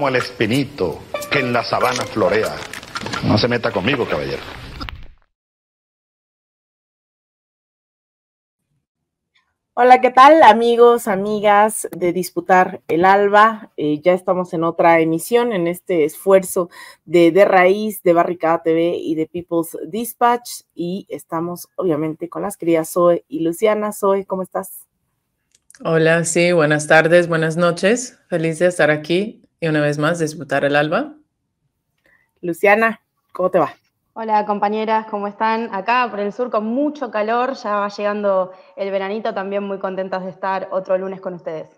como el espinito que en la sabana florea. No se meta conmigo, caballero. Hola, ¿qué tal amigos, amigas de Disputar el Alba? Eh, ya estamos en otra emisión, en este esfuerzo de De Raíz, de Barricada TV y de People's Dispatch. Y estamos obviamente con las crías Zoe y Luciana. Zoe, ¿cómo estás? Hola, sí, buenas tardes, buenas noches. Feliz de estar aquí y una vez más disputar el alba. Luciana, ¿cómo te va? Hola compañeras, ¿cómo están? Acá por el sur con mucho calor, ya va llegando el veranito, también muy contentas de estar otro lunes con ustedes.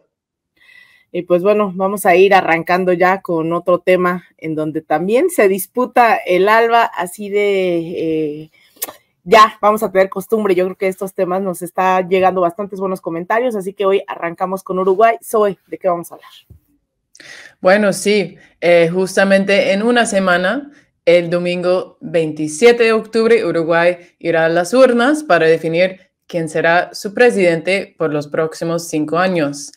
Y pues bueno, vamos a ir arrancando ya con otro tema en donde también se disputa el alba, así de... Eh, ya vamos a tener costumbre, yo creo que estos temas nos están llegando bastantes buenos comentarios, así que hoy arrancamos con Uruguay. Soy, ¿de qué vamos a hablar? Bueno, sí, eh, justamente en una semana, el domingo 27 de octubre, Uruguay irá a las urnas para definir quién será su presidente por los próximos cinco años.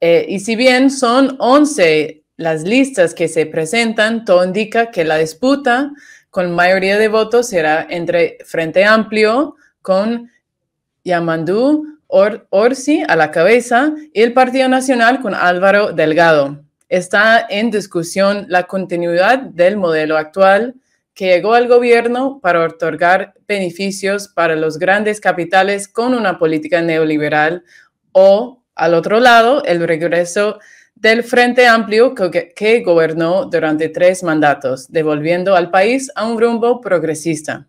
Eh, y si bien son 11 las listas que se presentan, todo indica que la disputa con mayoría de votos será entre Frente Amplio con Yamandú Orsi a la cabeza y el Partido Nacional con Álvaro Delgado está en discusión la continuidad del modelo actual que llegó al gobierno para otorgar beneficios para los grandes capitales con una política neoliberal o, al otro lado, el regreso del Frente Amplio que, gobernó durante tres mandatos, devolviendo al país a un rumbo progresista.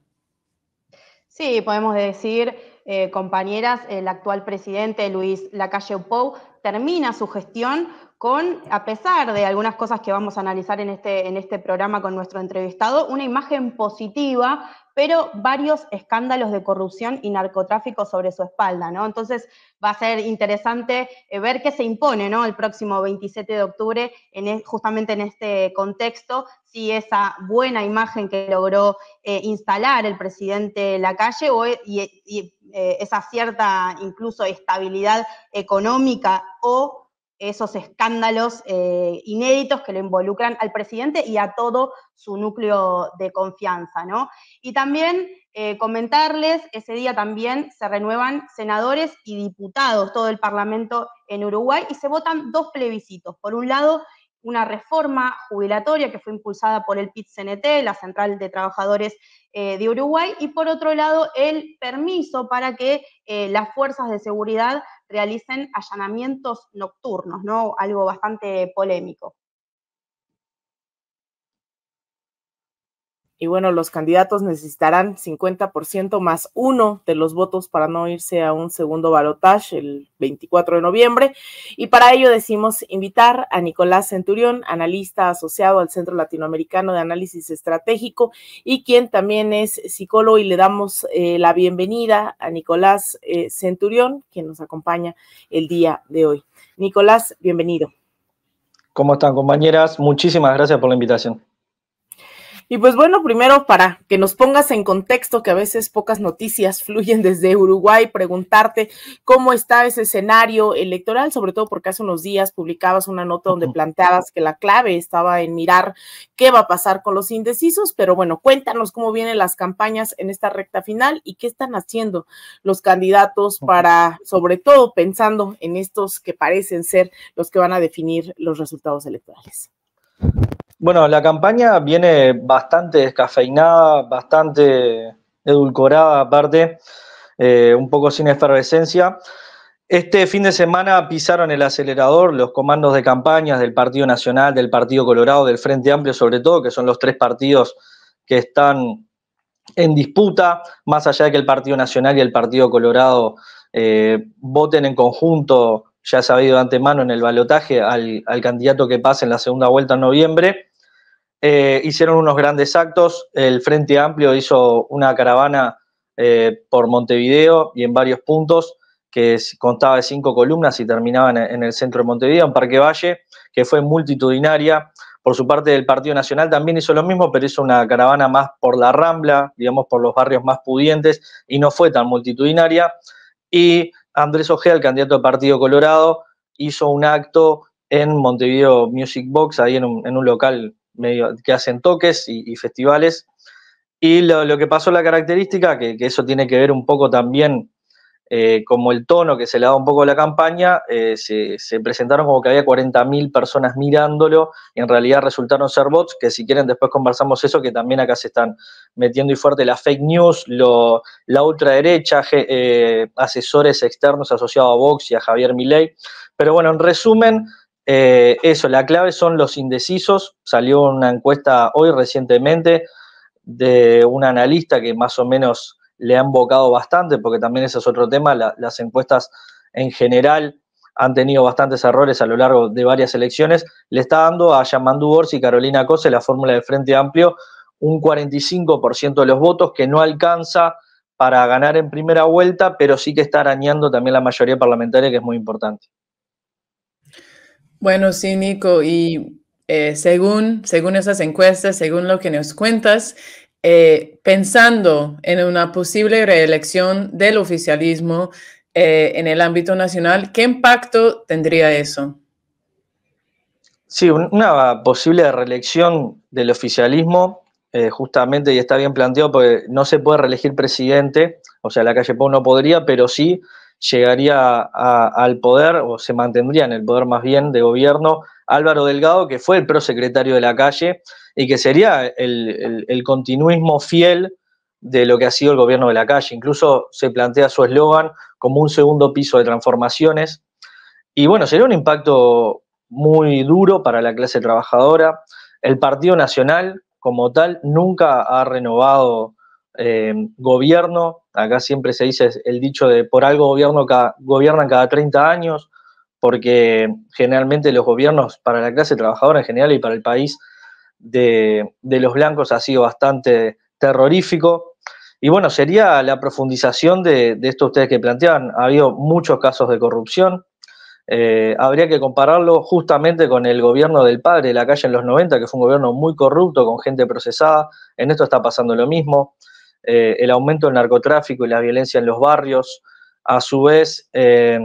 Sí, podemos decir, eh, compañeras, el actual presidente Luis Lacalle Pou termina su gestión con, a pesar de algunas cosas que vamos a analizar en este, en este programa con nuestro entrevistado, una imagen positiva, pero varios escándalos de corrupción y narcotráfico sobre su espalda, ¿no? Entonces va a ser interesante eh, ver qué se impone, ¿no? El próximo 27 de octubre, en, justamente en este contexto, si esa buena imagen que logró eh, instalar el presidente Lacalle o, y, eh, esa cierta incluso estabilidad económica o esos escándalos eh, inéditos que lo involucran al presidente y a todo su núcleo de confianza, ¿no? Y también eh, comentarles, ese día también se renuevan senadores y diputados, todo el Parlamento en Uruguay, y se votan dos plebiscitos. Por un lado, una reforma jubilatoria que fue impulsada por el PIT-CNT, la Central de Trabajadores eh, de Uruguay, y por otro lado el permiso para que las fuerzas de seguridad realicen allanamientos nocturnos, ¿no? Algo bastante polémico. Y bueno, los candidatos necesitarán 50% más uno de los votos para no irse a un segundo balotaje el 24 de noviembre. Y para ello decimos invitar a Nicolás Centurión, analista asociado al Centro Latinoamericano de Análisis Estratégico y quien también es psicólogo. Y le damos eh, la bienvenida a Nicolás eh, Centurión, quien nos acompaña el día de hoy. Nicolás, bienvenido. ¿Cómo están, compañeras? Muchísimas gracias por la invitación. Y pues bueno, primero para que nos pongas en contexto, que a veces pocas noticias fluyen desde Uruguay, preguntarte cómo está ese escenario electoral, sobre todo porque hace unos días publicabas una nota donde planteabas que la clave estaba en mirar qué va a pasar con los indecisos, pero bueno, cuéntanos cómo vienen las campañas en esta recta final y qué están haciendo los candidatos para, sobre todo pensando en estos que parecen ser los que van a definir los resultados electorales. Bueno, la campaña viene bastante descafeinada, bastante edulcorada aparte, eh, un poco sin efervescencia. Este fin de semana pisaron el acelerador los comandos de campañas del Partido Nacional, del Partido Colorado, del Frente Amplio sobre todo, que son los tres partidos que están en disputa, más allá de que el Partido Nacional y el Partido Colorado eh, voten en conjunto, ya sabido de antemano en el balotaje, al candidato que pase en la segunda vuelta en noviembre. Eh, hicieron unos grandes actos. El Frente Amplio hizo una caravana eh, por Montevideo y en varios puntos, que contaba de cinco columnas y terminaban en, el centro de Montevideo, en Parque Valle, que fue multitudinaria. Por su parte, el Partido Nacional también hizo lo mismo, pero hizo una caravana más por la Rambla, digamos, por los barrios más pudientes, y no fue tan multitudinaria. Y Andrés Ojea, el candidato del Partido Colorado, hizo un acto en Montevideo Music Box, ahí en un, en un local que hacen toques y, festivales. Y lo, lo, que pasó, la característica, que, eso tiene que ver un poco también eh, como el tono que se le da un poco a la campaña, eh, se, presentaron como que había 40.000 personas mirándolo y en realidad resultaron ser bots, que si quieren después conversamos eso, que también acá se están metiendo y fuerte la fake news, lo, la ultraderecha, eh, asesores externos asociados a Vox y a Javier Milei. Pero bueno, en resumen, eh, eso, la clave son los indecisos. Salió una encuesta hoy recientemente de un analista que más o menos le han embocado bastante, porque también ese es otro tema, las encuestas en general han tenido bastantes errores a lo largo de varias elecciones, le está dando a Yamandú Ors y Carolina Cose, la fórmula de Frente Amplio, un 45% de los votos que no alcanza para ganar en primera vuelta, pero sí que está arañando también la mayoría parlamentaria, que es muy importante. Bueno, sí, Nico, y eh, según, según esas encuestas, según lo que nos cuentas, eh, pensando en una posible reelección del oficialismo eh, en el ámbito nacional, ¿qué impacto tendría eso? Sí, una posible reelección del oficialismo, justamente, y está bien planteado, porque no se puede reelegir presidente, o sea, la calle Pau no podría, pero sí llegaría al poder, o se mantendría en el poder más bien de gobierno, Álvaro Delgado, que fue el prosecretario de la calle y que sería el, continuismo fiel de lo que ha sido el gobierno de la calle. Incluso se plantea su eslogan como un segundo piso de transformaciones. Y bueno, sería un impacto muy duro para la clase trabajadora. El Partido Nacional, como tal, nunca ha renovado eh, gobierno, Acá siempre se dice el dicho de por algo gobierno gobiernan cada 30 años, porque generalmente los gobiernos para la clase trabajadora en general y para el país de, los blancos ha sido bastante terrorífico. Y bueno, sería la profundización de, esto ustedes que planteaban. Ha habido muchos casos de corrupción. Eh, habría que compararlo justamente con el gobierno del padre de la calle en los 90, que fue un gobierno muy corrupto, con gente procesada. En esto está pasando lo mismo. Eh, el aumento del narcotráfico y la violencia en los barrios, a su vez, eh,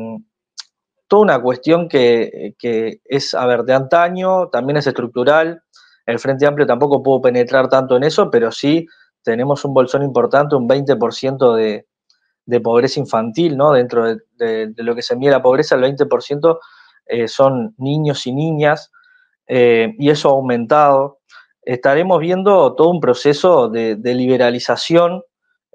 toda una cuestión que, es, a ver, de antaño, también es estructural, el Frente Amplio tampoco pudo penetrar tanto en eso, pero sí tenemos un bolsón importante, un 20% de, pobreza infantil, ¿no? Dentro de, lo que se mide la pobreza, el 20% eh, son niños y niñas, y eso ha aumentado estaremos viendo todo un proceso de, liberalización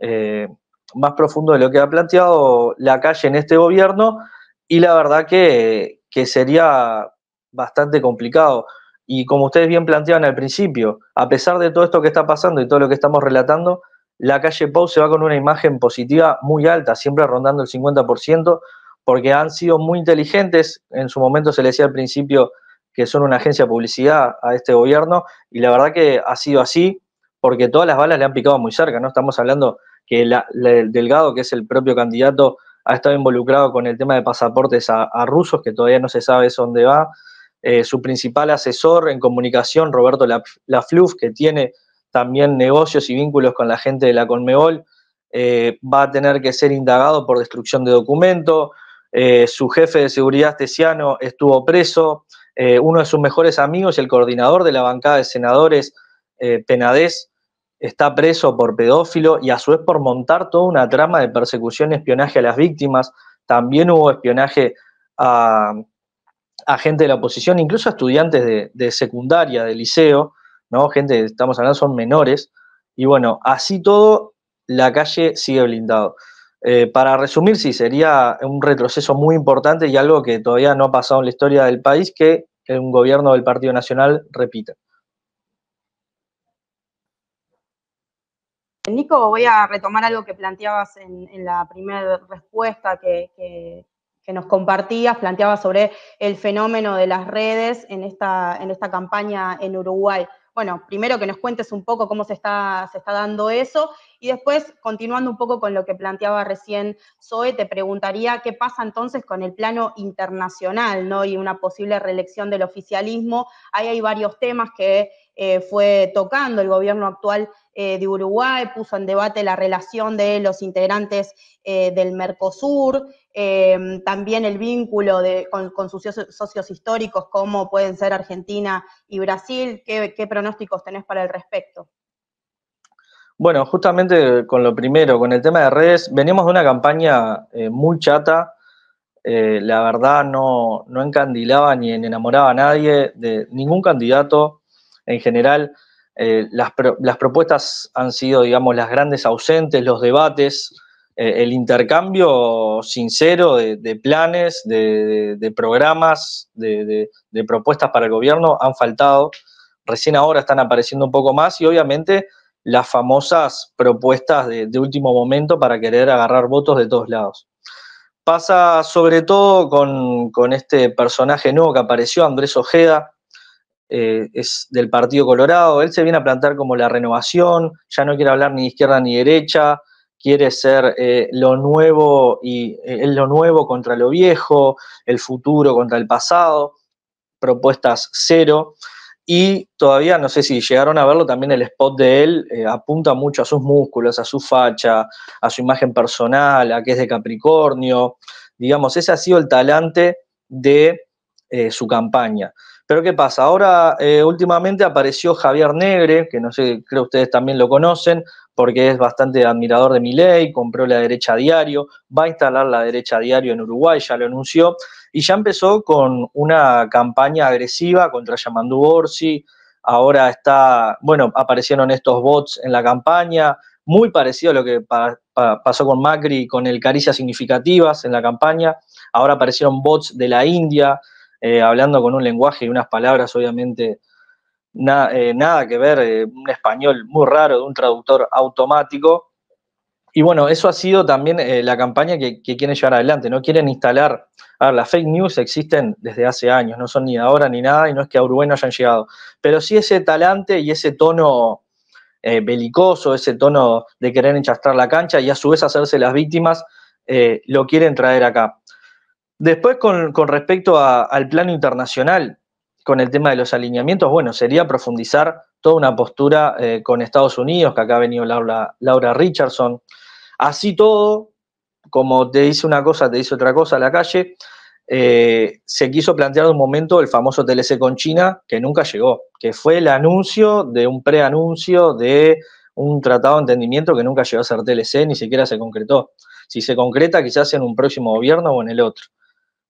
eh, más profundo de lo que ha planteado la calle en este gobierno y la verdad que, sería bastante complicado. Y como ustedes bien planteaban al principio, a pesar de todo esto que está pasando y todo lo que estamos relatando, la calle Pau se va con una imagen positiva muy alta, siempre rondando el 50%, porque han sido muy inteligentes. En su momento se le decía al principio que son una agencia de publicidad a este gobierno y la verdad que ha sido así porque todas las balas le han picado muy cerca, ¿no? Estamos hablando que el Delgado, que es el propio candidato, ha estado involucrado con el tema de pasaportes a, rusos, que todavía no se sabe dónde va. Eh, su principal asesor en comunicación, Roberto Lafluf, que tiene también negocios y vínculos con la gente de la Conmebol, eh, va a tener que ser indagado por destrucción de documentos eh, su jefe de seguridad, Teciano, estuvo preso. Eh, uno de sus mejores amigos y el coordinador de la bancada de senadores eh, Penadez está preso por pedófilo y a su vez por montar toda una trama de persecución, espionaje a las víctimas. También hubo espionaje a, gente de la oposición, incluso a estudiantes de, secundaria, de liceo, ¿no? Gente, estamos hablando, son menores. Y bueno, así todo, la calle sigue blindado. Eh, para resumir, sí, sería un retroceso muy importante y algo que todavía no ha pasado en la historia del país que un gobierno del Partido Nacional repita. Nico, voy a retomar algo que planteabas en, la primera respuesta que, nos compartías, planteabas sobre el fenómeno de las redes en en esta campaña en Uruguay bueno, primero que nos cuentes un poco cómo se está, se está dando eso y después, continuando un poco con lo que planteaba recién Zoe, te preguntaría qué pasa entonces con el plano internacional ¿no? y una posible reelección del oficialismo. Ahí hay varios temas que eh, fue tocando. El gobierno actual eh, de Uruguay puso en debate la relación de los integrantes eh, del Mercosur, em, también el vínculo con, sus socios históricos, como pueden ser Argentina y Brasil. ¿Qué, pronósticos tenés para el respecto? Bueno, justamente con lo primero, con el tema de redes, venimos de una campaña muy chata, la verdad no, no encandilaba ni enamoraba a nadie de ningún candidato, en general. Eh, las, propuestas han sido, digamos, las grandes ausentes, los debates, eh, el intercambio sincero de, planes, de, programas, de, propuestas para el gobierno han faltado. Recién ahora están apareciendo un poco más y obviamente las famosas propuestas de último momento para querer agarrar votos de todos lados pasa sobre todo con, con, este personaje nuevo que apareció, Andrés Ojeda, eh, es del Partido Colorado, él se viene a plantar como la renovación, ya no quiere hablar ni izquierda ni derecha, quiere ser eh, lo nuevo y eh, lo nuevo contra lo viejo, el futuro contra el pasado, propuestas cero. Y todavía, no sé si llegaron a verlo, también el spot de él apunta mucho a sus músculos, a su facha, a su imagen personal, a que es de Capricornio. Digamos, ese ha sido el talante de su campaña. Pero ¿qué pasa? Ahora eh, últimamente apareció Javier Negre, que no sé, creo ustedes también lo conocen, porque es bastante admirador de mi ley, compró la derecha a diario, va a instalar la derecha a diario en Uruguay, ya lo anunció, y ya empezó con una campaña agresiva contra Yamandú Orsi, ahora está, bueno, aparecieron estos bots en la campaña, muy parecido a lo que pasó con Macri con el caricias significativas en la campaña, ahora aparecieron bots de la India, eh, hablando con un lenguaje y unas palabras, obviamente, eh, nada que ver, eh, un español muy raro de un traductor automático. Y bueno, eso ha sido también la campaña que, quieren llevar adelante, no quieren instalar, a ver, las fake news existen desde hace años, no son ni ahora ni nada, y no es que a Uruguay no hayan llegado, pero sí ese talante y ese tono belicoso, ese tono de querer enchastrar la cancha y a su vez hacerse las víctimas, lo quieren traer acá. Después, con, respecto al plano internacional, con el tema de los alineamientos, bueno, sería profundizar toda una postura eh, con Estados Unidos, que acá ha venido Laura, Laura Richardson. Así todo, como te dice una cosa, te dice otra cosa a la calle, eh, se quiso plantear de un momento el famoso TLC con China, que nunca llegó, que fue el anuncio de un preanuncio de un tratado de entendimiento que nunca llegó a ser TLC, ni siquiera se concretó. Si se concreta, quizás en un próximo gobierno o en el otro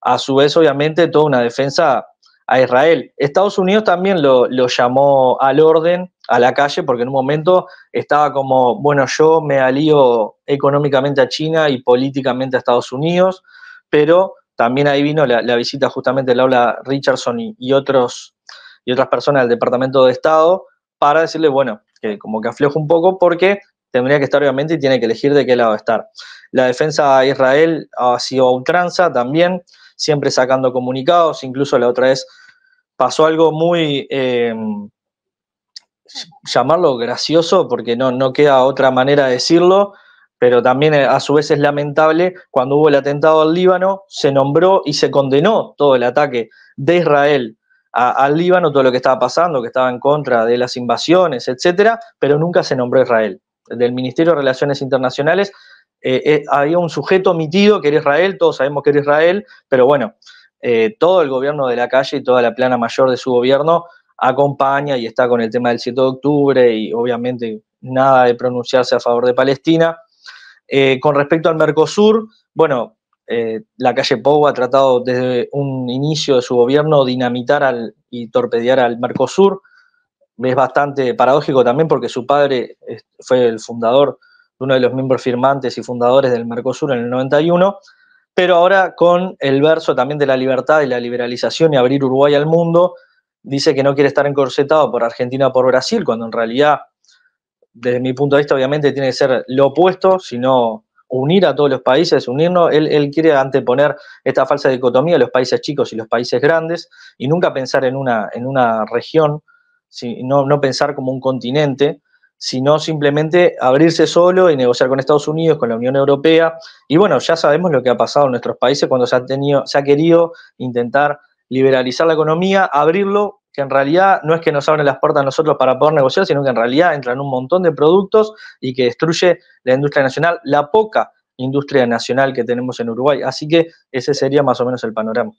a su vez, obviamente, toda una defensa a Israel. Estados Unidos también lo, llamó al orden, a la calle, porque en un momento estaba como, bueno, yo me alío económicamente a China y políticamente a Estados Unidos, pero también ahí vino la, visita justamente de Laura Richardson y, otros, y otras personas del Departamento de Estado para decirle, bueno, que como que afloja un poco porque tendría que estar obviamente y tiene que elegir de qué lado estar. La defensa a Israel ha sido a ultranza también siempre sacando comunicados, incluso la otra vez pasó algo muy, eh, llamarlo gracioso, porque no, no queda otra manera de decirlo, pero también eh, a su vez es lamentable, cuando hubo el atentado al Líbano, se nombró y se condenó todo el ataque de Israel al Líbano, todo lo que estaba pasando, que estaba en contra de las invasiones, etcétera, pero nunca se nombró Israel. Del Ministerio de Relaciones Internacionales eh, eh, había un sujeto omitido que era Israel, todos sabemos que era Israel, pero bueno, eh, todo el gobierno de la calle y toda la plana mayor de su gobierno acompaña y está con el tema del 7 de octubre y obviamente nada de pronunciarse a favor de Palestina. con respecto al Mercosur, bueno, la calle Pou ha tratado desde un inicio de su gobierno dinamitar al, y torpedear al Mercosur. Es bastante paradójico también porque su padre fue el fundador uno de los miembros firmantes y fundadores del Mercosur en el 91, pero ahora con el verso también de la libertad y la liberalización y abrir Uruguay al mundo, dice que no quiere estar encorsetado por Argentina o por Brasil, cuando en realidad, desde mi punto de vista, obviamente tiene que ser lo opuesto, sino unir a todos los países, unirnos. Él, quiere anteponer esta falsa dicotomía de los países chicos y los países grandes y nunca pensar en una, en una región, sino no pensar como un continente, sino simplemente abrirse solo y negociar con Estados Unidos, con la Unión Europea. Y bueno, ya sabemos lo que ha pasado en nuestros países cuando se ha, tenido, se ha querido intentar liberalizar la economía, abrirlo, que en realidad no es que nos abren las puertas a nosotros para poder negociar, sino que en realidad entran un montón de productos y que destruye la industria nacional, la poca industria nacional que tenemos en Uruguay. Así que ese sería más o menos el panorama.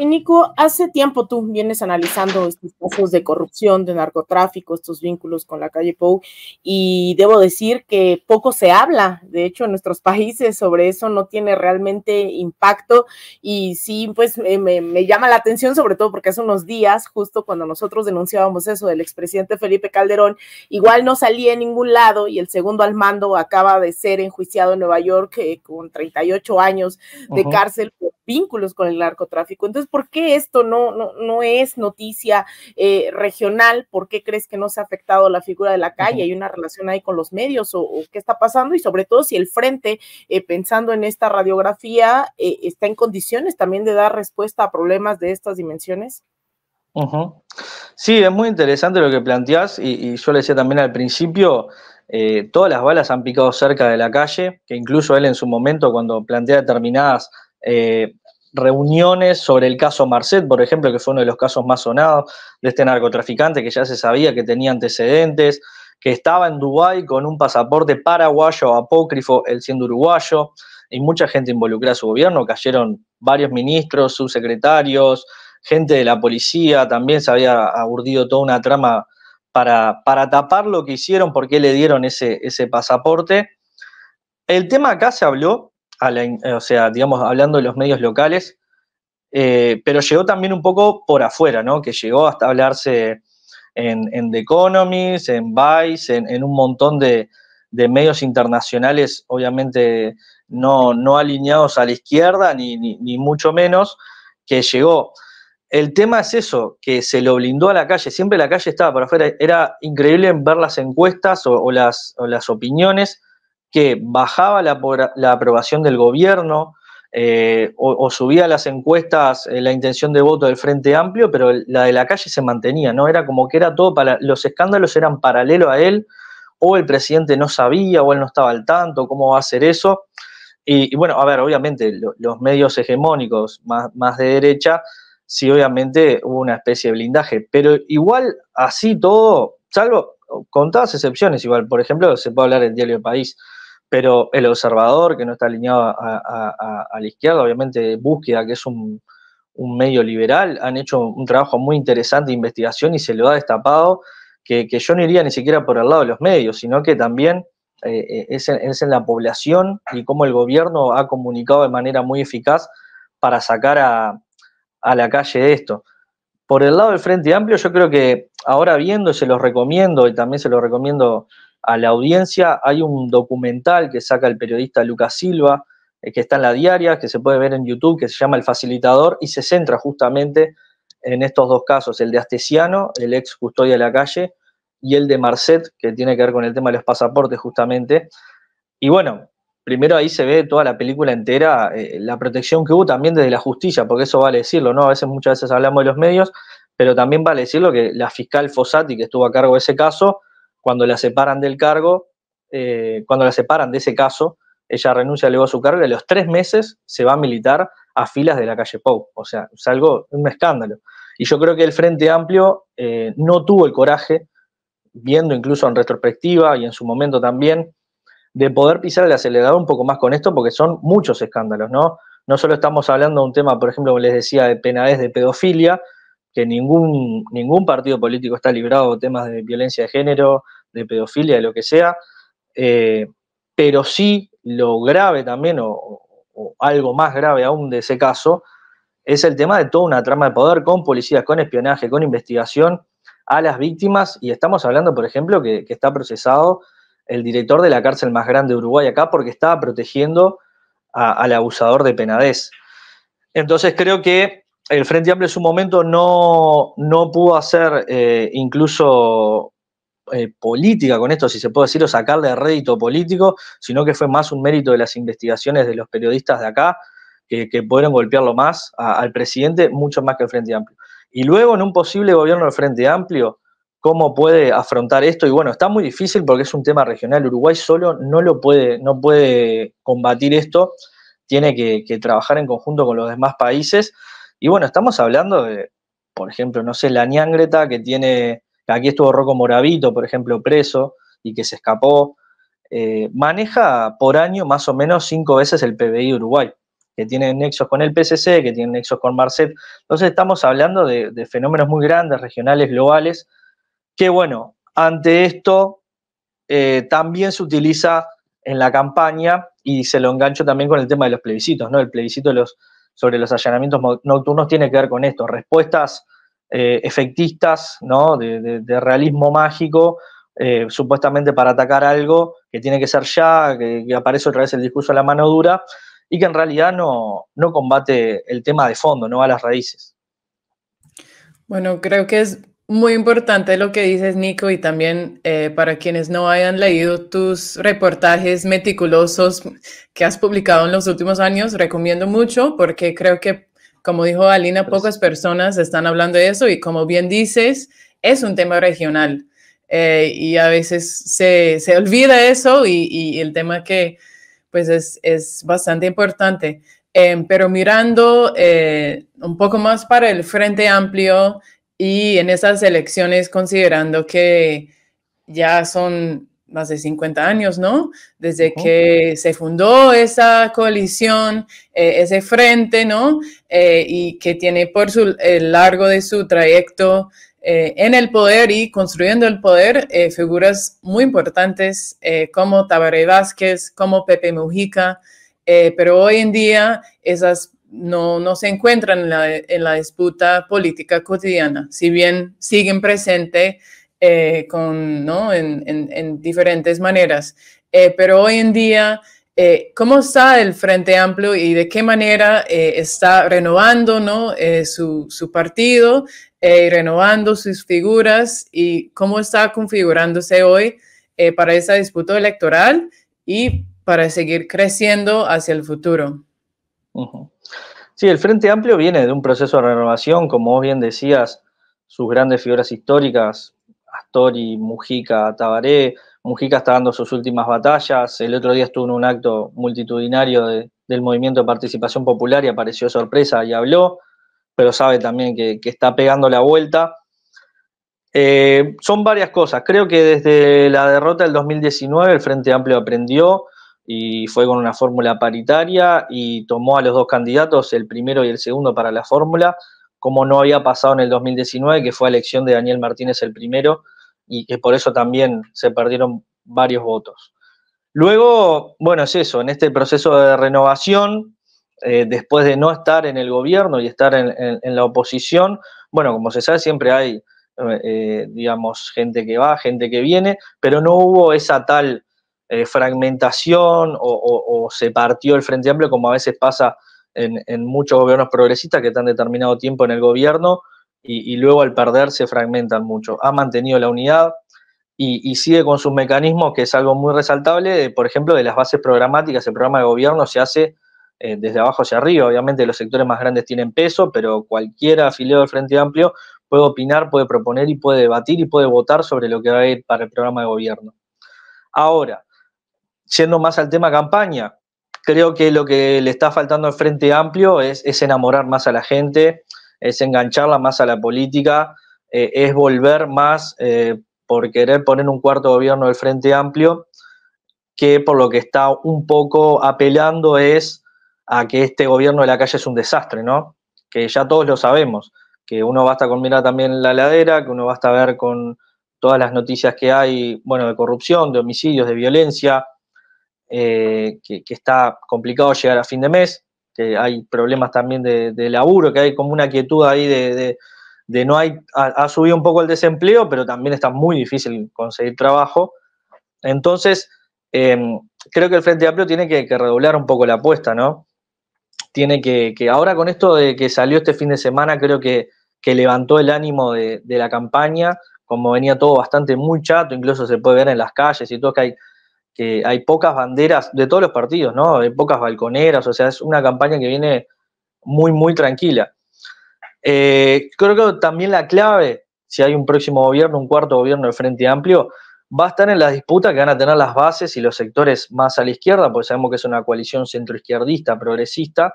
Y Nico, hace tiempo tú vienes analizando estos casos de corrupción, de narcotráfico, estos vínculos con la calle Pou, y debo decir que poco se habla, de hecho, en nuestros países sobre eso no tiene realmente impacto, y sí, pues eh, me, llama la atención, sobre todo porque hace unos días, justo cuando nosotros denunciábamos eso del expresidente Felipe Calderón, igual no salía en ningún lado, y el segundo al mando acaba de ser enjuiciado en Nueva York eh, con 38 años de cárcel por vínculos con el narcotráfico. Entonces, ¿por qué esto no, no, es noticia eh, regional? ¿Por qué crees que no se ha afectado la figura de la calle? ¿Hay una relación ahí con los medios o, qué está pasando? Y sobre todo si el frente, eh, pensando en esta radiografía, eh, está en condiciones también de dar respuesta a problemas de estas dimensiones. Sí, es muy interesante lo que planteas y, yo le decía también al principio, todas las balas han picado cerca de la calle, que incluso él en su momento cuando plantea determinadas reuniones sobre el caso Marcet, por ejemplo, que fue uno de los casos más sonados de este narcotraficante que ya se sabía que tenía antecedentes, que estaba en Dubái con un pasaporte paraguayo apócrifo, él siendo uruguayo, y mucha gente involucrada a su gobierno, cayeron varios ministros, subsecretarios, gente de la policía, también se había aburdido toda una trama para, para tapar lo que hicieron, por qué le dieron ese, ese pasaporte. El tema acá se habló eh, o sea, digamos, hablando de los medios locales, eh, pero llegó también un poco por afuera, ¿no? Que llegó hasta hablarse en, The Economist, en Vice, en, un montón de, medios internacionales, obviamente no, alineados a la izquierda, ni, mucho menos, que llegó. El tema es eso, que se lo blindó a la calle, siempre la calle estaba por afuera, era increíble ver las encuestas o, las, o las opiniones que bajaba la, la aprobación del gobierno eh, o, subía las encuestas eh, la intención de voto del Frente Amplio, pero la de la calle se mantenía, ¿no? Era como que era todo para. Los escándalos eran paralelo a él, o el presidente no sabía, o él no estaba al tanto, ¿cómo va a hacer eso? Y, bueno, a ver, obviamente los medios hegemónicos más, más de derecha, sí, obviamente hubo una especie de blindaje, pero igual así todo, salvo con todas excepciones, igual, por ejemplo, se puede hablar del diario El País pero el observador, que no está alineado a, la izquierda, obviamente Búsqueda, que es un, medio liberal, han hecho un trabajo muy interesante de investigación y se lo ha destapado, que, yo no iría ni siquiera por el lado de los medios, sino que también eh, es, en, la población y cómo el gobierno ha comunicado de manera muy eficaz para sacar a, a la calle esto. Por el lado del Frente Amplio, yo creo que ahora viendo, se los recomiendo y también se los recomiendo a la audiencia. Hay un documental que saca el periodista Lucas Silva, eh, que está en la diaria, que se puede ver en YouTube, que se llama El Facilitador, y se centra justamente en estos dos casos, el de Astesiano, el ex custodia de la calle, y el de Marcet, que tiene que ver con el tema de los pasaportes justamente. Y bueno, primero ahí se ve toda la película entera, eh, la protección que hubo también desde la justicia, porque eso vale decirlo, ¿no? A veces muchas veces hablamos de los medios, pero también vale decirlo que la fiscal Fossati, que estuvo a cargo de ese caso, cuando la separan del cargo, eh, cuando la separan de ese caso, ella renuncia, luego a su cargo y a los tres meses se va a militar a filas de la calle Pou. O sea, es algo, un escándalo. Y yo creo que el Frente Amplio eh, no tuvo el coraje, viendo incluso en retrospectiva y en su momento también, de poder pisar el acelerador un poco más con esto, porque son muchos escándalos, ¿no? No solo estamos hablando de un tema, por ejemplo, como les decía, de penades de pedofilia, que ningún, ningún partido político está librado de temas de violencia de género, de pedofilia, de lo que sea, eh, pero sí lo grave también, o, algo más grave aún de ese caso, es el tema de toda una trama de poder con policías, con espionaje, con investigación a las víctimas. Y estamos hablando, por ejemplo, que, está procesado el director de la cárcel más grande de Uruguay acá porque estaba protegiendo al abusador de penadez Entonces creo que el Frente Amplio en su momento no, pudo hacer eh, incluso eh, política con esto, si se puede decir, o sacarle rédito político, sino que fue más un mérito de las investigaciones de los periodistas de acá, que, pudieron golpearlo más al presidente, mucho más que el Frente Amplio. Y luego, en un posible gobierno del Frente Amplio, ¿cómo puede afrontar esto? Y bueno, está muy difícil porque es un tema regional. Uruguay solo no lo puede, no puede combatir esto, tiene que, que trabajar en conjunto con los demás países. Y bueno, estamos hablando de, por ejemplo, no sé, la Niangreta que tiene, aquí estuvo Rocco Moravito, por ejemplo, preso y que se escapó, eh, maneja por año más o menos cinco veces el PBI de Uruguay, que tiene nexos con el PCC, que tiene nexos con Marcet. Entonces estamos hablando de, fenómenos muy grandes, regionales, globales, que bueno, ante esto eh, también se utiliza en la campaña y se lo engancho también con el tema de los plebiscitos, ¿no? El plebiscito de los sobre los allanamientos nocturnos tiene que ver con esto, respuestas eh, efectistas, ¿no? De, realismo mágico, eh, supuestamente para atacar algo que tiene que ser ya, que, aparece otra vez el discurso de la mano dura, y que en realidad no, no combate el tema de fondo, no va a las raíces. Bueno, creo que es muy importante lo que dices, Nico, y también eh, para quienes no hayan leído tus reportajes meticulosos que has publicado en los últimos años, recomiendo mucho porque creo que, como dijo Alina, pocas personas están hablando de eso y como bien dices, es un tema regional eh, y a veces se, se olvida eso y, y, el tema que pues es, es bastante importante. Em, pero mirando eh, un poco más para el Frente Amplio, y en esas elecciones, considerando que ya son más de 50 años, ¿no? Desde que se fundó esa coalición, eh, ese frente, ¿no? Eh, y que tiene por su, el largo de su trayecto eh, en el poder y construyendo el poder figuras muy importantes como Tabaré Vázquez, como Pepe Mujica, pero hoy en día esas no, no se encuentran en la, disputa política cotidiana, si bien siguen presentes eh, ¿no? en, diferentes maneras. Eh, pero hoy en día, eh, ¿cómo está el Frente Amplio y de qué manera está renovando su, su, partido, renovando sus figuras y cómo está configurándose hoy para esa disputa electoral y para seguir creciendo hacia el futuro? Sí, el Frente Amplio viene de un proceso de renovación, como vos bien decías, sus grandes figuras históricas, Astori, Mujica, Tabaré. Mujica está dando sus últimas batallas. El otro día estuvo en un acto multitudinario del Movimiento de Participación Popular y apareció sorpresa y habló, pero sabe también que, está pegando la vuelta. Eh, son varias cosas. Creo que desde la derrota del 2019 el Frente Amplio aprendió y fue con una fórmula paritaria y tomó a los dos candidatos, el primero y el segundo, para la fórmula, como no había pasado en el 2019, que fue a elección de Daniel Martínez el primero y que por eso también se perdieron varios votos. Luego, bueno, es eso, en este proceso de renovación, eh, después de no estar en el gobierno y estar en, la oposición, bueno, como se sabe, siempre hay, eh, eh, digamos, gente que va, gente que viene, pero no hubo esa tal eh, fragmentación o, se partió el Frente Amplio, como a veces pasa en, muchos gobiernos progresistas que están determinado tiempo en el gobierno y, luego al perder se fragmentan mucho. Ha mantenido la unidad y, sigue con sus mecanismos, que es algo muy resaltable, por ejemplo, de las bases programáticas, el programa de gobierno se hace eh, desde abajo hacia arriba, obviamente los sectores más grandes tienen peso, pero cualquier afiliado del Frente Amplio puede opinar, puede proponer y puede debatir y puede votar sobre lo que va a ir para el programa de gobierno. Ahora, Siendo más al tema campaña, creo que lo que le está faltando al Frente Amplio es, enamorar más a la gente, es engancharla más a la política, eh, es volver más eh, por querer poner un cuarto gobierno del Frente Amplio, que por lo que está un poco apelando es a que este gobierno de la calle es un desastre, ¿no? Que ya todos lo sabemos, que uno basta con mirar también la ladera, que uno basta ver con todas las noticias que hay, bueno, de corrupción, de homicidios, de violencia, eh, que, está complicado llegar a fin de mes, que hay problemas también de, laburo, que hay como una quietud ahí de, no hay, ha, subido un poco el desempleo, pero también está muy difícil conseguir trabajo. Entonces, em, creo que el Frente Amplio tiene que, redoblar un poco la apuesta, ¿no? Tiene que, ahora con esto de que salió este fin de semana, creo que, levantó el ánimo de, la campaña, como venía todo bastante muy chato, incluso se puede ver en las calles y todo, que hay que hay pocas banderas de todos los partidos, ¿no? Hay pocas balconeras, o sea, es una campaña que viene muy, muy tranquila. Eh, creo que también la clave, si hay un próximo gobierno, un cuarto gobierno de Frente Amplio, va a estar en la disputa que van a tener las bases y los sectores más a la izquierda, porque sabemos que es una coalición centroizquierdista, progresista.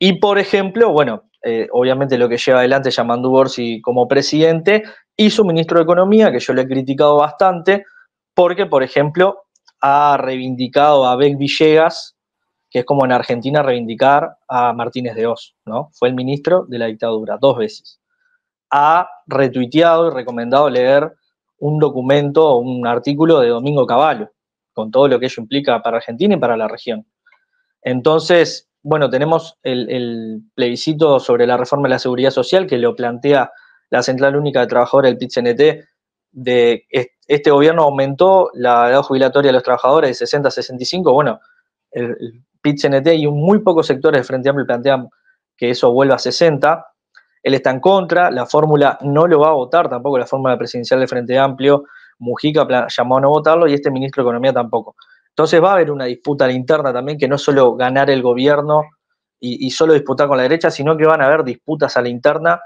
Y, por ejemplo, bueno, eh, obviamente lo que lleva adelante Yamandu Borsi como presidente y su ministro de Economía, que yo le he criticado bastante, porque, por ejemplo, ha reivindicado a Abel Villegas, que es como en Argentina reivindicar a Martínez de Oz, ¿no? Fue el ministro de la dictadura, dos veces. Ha retuiteado y recomendado leer un documento o un artículo de Domingo Caballo con todo lo que ello implica para Argentina y para la región. Entonces, bueno, tenemos el, el plebiscito sobre la reforma de la seguridad social que lo plantea la Central Única de Trabajadores, el PITCNT, de este gobierno aumentó la edad jubilatoria de los trabajadores de 60 a 65, bueno, el, el PIT-CNT y muy pocos sectores del Frente Amplio plantean que eso vuelva a 60. Él está en contra, la fórmula no lo va a votar tampoco, la fórmula presidencial del Frente Amplio, Mujica llamó a no votarlo y este ministro de Economía tampoco. Entonces va a haber una disputa interna también, que no es solo ganar el gobierno y, solo disputar con la derecha, sino que van a haber disputas a la interna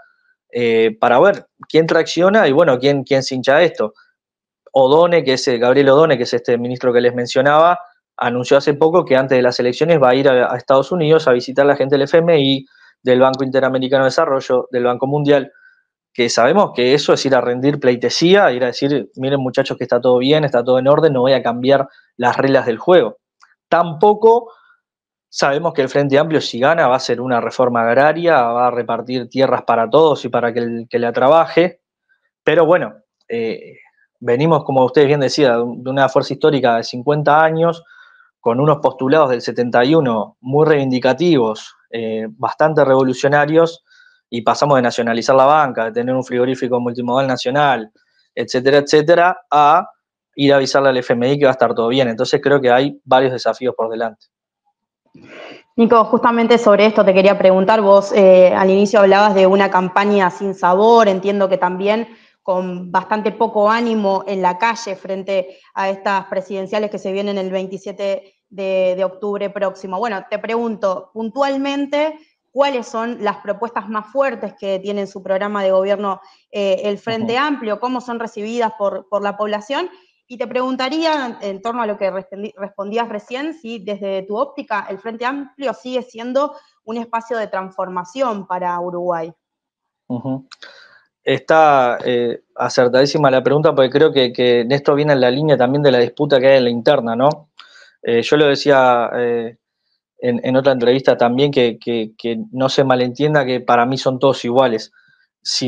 eh, para ver quién tracciona y bueno, quién, quién se esto. Odone, que es eh, Gabriel Odone, que es este ministro que les mencionaba, anunció hace poco que antes de las elecciones va a ir a, Estados Unidos a visitar a la gente del FMI, del Banco Interamericano de Desarrollo, del Banco Mundial, que sabemos que eso es ir a rendir pleitesía, ir a decir, miren muchachos que está todo bien, está todo en orden, no voy a cambiar las reglas del juego. Tampoco sabemos que el Frente Amplio, si gana, va a ser una reforma agraria, va a repartir tierras para todos y para que, la trabaje, pero bueno, eh, venimos, como ustedes bien decían, de una fuerza histórica de 50 años, con unos postulados del 71 muy reivindicativos, eh, bastante revolucionarios, y pasamos de nacionalizar la banca, de tener un frigorífico multimodal nacional, etcétera, etcétera, a ir a avisarle al FMI que va a estar todo bien. Entonces creo que hay varios desafíos por delante. Nico, justamente sobre esto te quería preguntar, vos eh, al inicio hablabas de una campaña sin sabor, entiendo que también con bastante poco ánimo en la calle frente a estas presidenciales que se vienen el 27 de, octubre próximo. Bueno, te pregunto puntualmente cuáles son las propuestas más fuertes que tiene en su programa de gobierno eh, el Frente Amplio, cómo son recibidas por, la población y te preguntaría, en torno a lo que respondías recién, si desde tu óptica el Frente Amplio sigue siendo un espacio de transformación para Uruguay está eh, acertadísima la pregunta porque creo que, que, esto viene en la línea también de la disputa que hay en la interna, ¿no? Eh, yo lo decía eh, en, otra entrevista también, que, no se malentienda que para mí son todos iguales,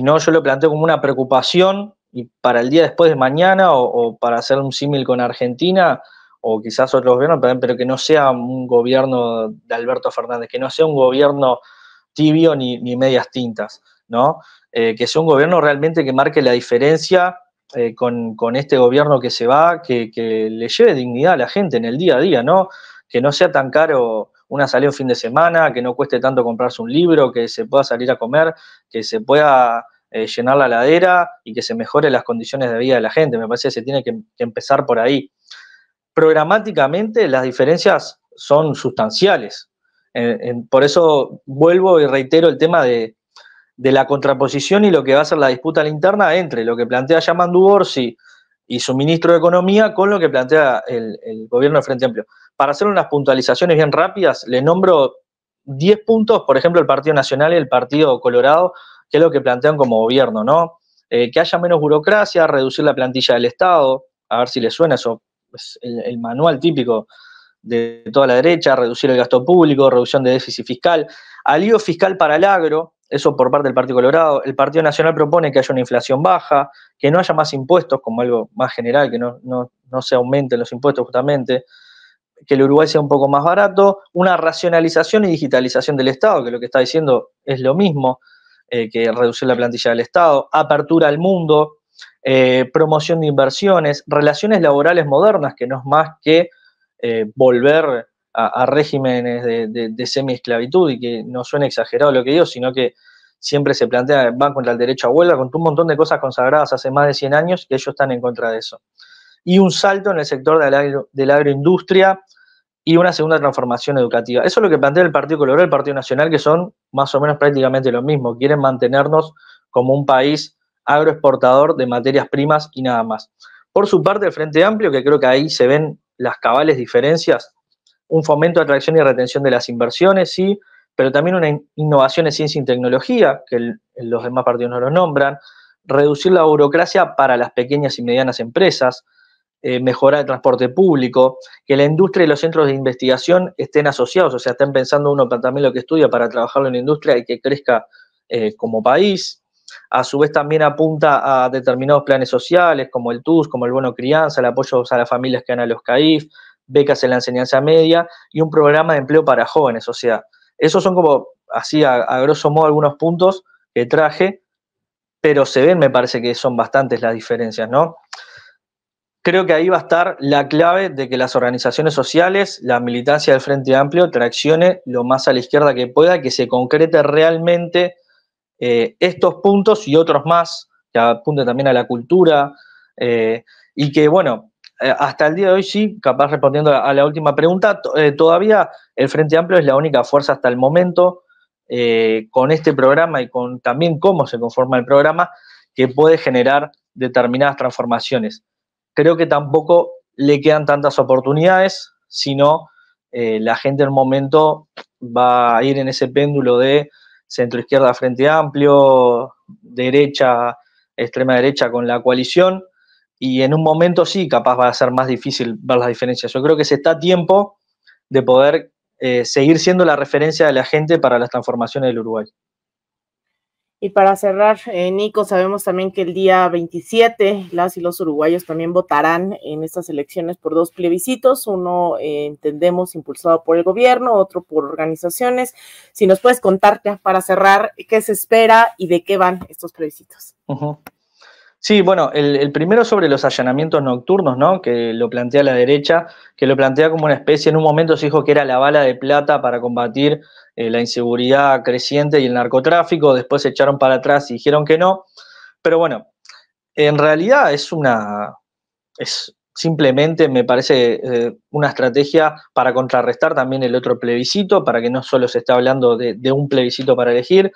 no, yo lo planteo como una preocupación y para el día después de mañana o, para hacer un símil con Argentina o quizás otros gobiernos pero que no sea un gobierno de Alberto Fernández, que no sea un gobierno tibio ni, ni medias tintas, ¿no? Eh, que sea un gobierno realmente que marque la diferencia eh, con, este gobierno que se va, que, le lleve dignidad a la gente en el día a día, ¿no? Que no sea tan caro una salida un fin de semana, que no cueste tanto comprarse un libro, que se pueda salir a comer, que se pueda eh, llenar la ladera y que se mejore las condiciones de vida de la gente. Me parece que se tiene que, empezar por ahí. Programáticamente las diferencias son sustanciales. por eso vuelvo y reitero el tema de, de la contraposición y lo que va a ser la disputa interna entre lo que plantea Yamandu Borsi y su ministro de Economía con lo que plantea el, gobierno del Frente Amplio. Para hacer unas puntualizaciones bien rápidas, le nombro 10 puntos, por ejemplo, el Partido Nacional y el Partido Colorado, que es lo que plantean como gobierno, ¿no? Eh, que haya menos burocracia, reducir la plantilla del Estado, a ver si les suena eso, es el, el manual típico de toda la derecha, reducir el gasto público, reducción de déficit fiscal, alivio fiscal para el agro, eso por parte del Partido Colorado. El Partido Nacional propone que haya una inflación baja, que no haya más impuestos, como algo más general, que no, se aumenten los impuestos justamente, que el Uruguay sea un poco más barato, una racionalización y digitalización del Estado, que lo que está diciendo es lo mismo eh, que reducir la plantilla del Estado, apertura al mundo, eh, promoción de inversiones, relaciones laborales modernas, que no es más que eh, volver a, regímenes de, semiesclavitud, semi-esclavitud y que no suena exagerado lo que digo, sino que siempre se plantea, van contra el derecho a huelga, contra un montón de cosas consagradas hace más de 100 años y ellos están en contra de eso. Y un salto en el sector de la agroindustria y una segunda transformación educativa. Eso es lo que plantea el Partido Colorado y el Partido Nacional, que son más o menos prácticamente lo mismo. Quieren mantenernos como un país agroexportador de materias primas y nada más. Por su parte, el Frente Amplio, que creo que ahí se ven las cabales diferencias, un fomento de atracción y retención de las inversiones, sí, pero también una innovación en ciencia y tecnología, que los demás partidos no lo nombran, reducir la burocracia para las pequeñas y medianas empresas, eh, mejorar el transporte público, que la industria y los centros de investigación estén asociados, o sea, estén pensando uno también lo que estudia para trabajarlo en la industria y que crezca eh, como país. A su vez también apunta a determinados planes sociales como el TUS, como el bono crianza, el apoyo a las familias que dan a los CAIF, becas en la enseñanza media y un programa de empleo para jóvenes. O sea, esos son como, así a, grosso modo, algunos puntos que traje, pero se ven, me parece que son bastantes las diferencias, ¿no? Creo que ahí va a estar la clave de que las organizaciones sociales, la militancia del Frente Amplio, traccione lo más a la izquierda que pueda, que se concrete realmente eh, estos puntos y otros más, que apunte también a la cultura, eh, y que, bueno, eh, hasta el día de hoy sí, capaz respondiendo a la última pregunta, eh, todavía el Frente Amplio es la única fuerza hasta el momento eh, con este programa y con también cómo se conforma el programa que puede generar determinadas transformaciones. Creo que tampoco le quedan tantas oportunidades, sino la gente en momento va a ir en ese péndulo de centro izquierda frente amplio, derecha, extrema derecha con la coalición y en un momento sí, capaz va a ser más difícil ver las diferencias. Yo creo que se está a tiempo de poder eh, seguir siendo la referencia de la gente para las transformaciones del Uruguay. Y para cerrar, eh, Nico, sabemos también que el día 27 las y los uruguayos también votarán en estas elecciones por dos plebiscitos, uno eh, entendemos impulsado por el gobierno, otro por organizaciones. Si nos puedes contarte, para cerrar qué se espera y de qué van estos plebiscitos. Sí, bueno, el, primero sobre los allanamientos nocturnos, ¿no? Que lo plantea la derecha, que lo plantea como una especie, en un momento se dijo que era la bala de plata para combatir eh, la inseguridad creciente y el narcotráfico, después se echaron para atrás y dijeron que no. Pero bueno, en realidad es una. es simplemente, me parece, eh, una estrategia para contrarrestar también el otro plebiscito, para que no solo se esté hablando de un plebiscito para elegir,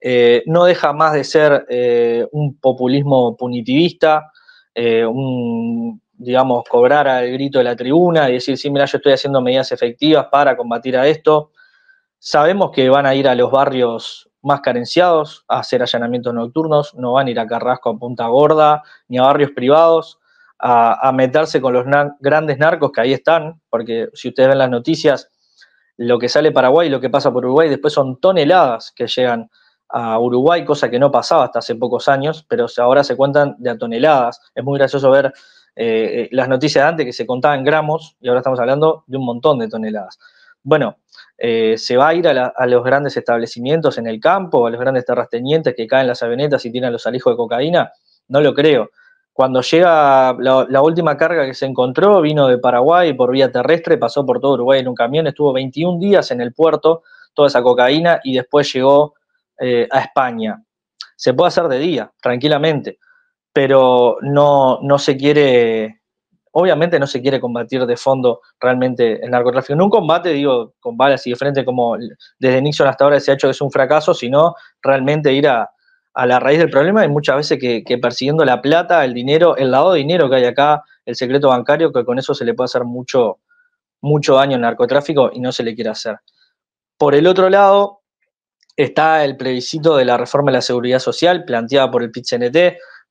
eh, no deja más de ser eh, un populismo punitivista, eh, un, digamos, cobrar al grito de la tribuna y decir, sí, mira, yo estoy haciendo medidas efectivas para combatir a esto. Sabemos que van a ir a los barrios más carenciados a hacer allanamientos nocturnos, no van a ir a Carrasco a Punta Gorda ni a barrios privados a, meterse con los grandes narcos que ahí están, porque si ustedes ven las noticias, lo que sale Paraguay y lo que pasa por Uruguay después son toneladas que llegan a Uruguay, cosa que no pasaba hasta hace pocos años, pero ahora se cuentan de toneladas. Es muy gracioso ver eh, eh, las noticias de antes que se contaban gramos y ahora estamos hablando de un montón de toneladas. Bueno, eh, se va a ir a, los grandes establecimientos en el campo, a los grandes terratenientes que caen las avenetas y tienen los alijos de cocaína. No lo creo. Cuando llega la, la, última carga que se encontró, vino de Paraguay por vía terrestre, pasó por todo Uruguay en un camión, estuvo 21 días en el puerto, toda esa cocaína, y después llegó eh, a España. Se puede hacer de día, tranquilamente, pero no, no se quiere, obviamente no se quiere combatir de fondo realmente el narcotráfico. No un combate, digo, con balas y de frente como desde Nixon hasta ahora se ha hecho que es un fracaso, sino realmente ir a, la raíz del problema y muchas veces que, persiguiendo la plata, el dinero, el lado de dinero que hay acá, el secreto bancario, que con eso se le puede hacer mucho, mucho daño al narcotráfico y no se le quiere hacer. Por el otro lado, está el plebiscito de la reforma de la seguridad social planteada por el pit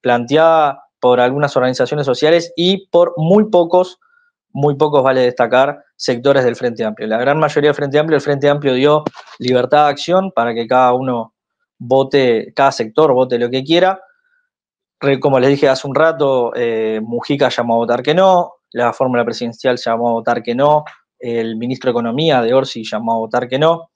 planteada por algunas organizaciones sociales y por muy pocos, muy pocos vale destacar, sectores del Frente Amplio. La gran mayoría del Frente Amplio, el Frente Amplio dio libertad de acción para que cada uno vote, cada sector vote lo que quiera. Como les dije hace un rato, eh, Mujica llamó a votar que no, la fórmula presidencial llamó a votar que no, el ministro de Economía de Orsi llamó a votar que no.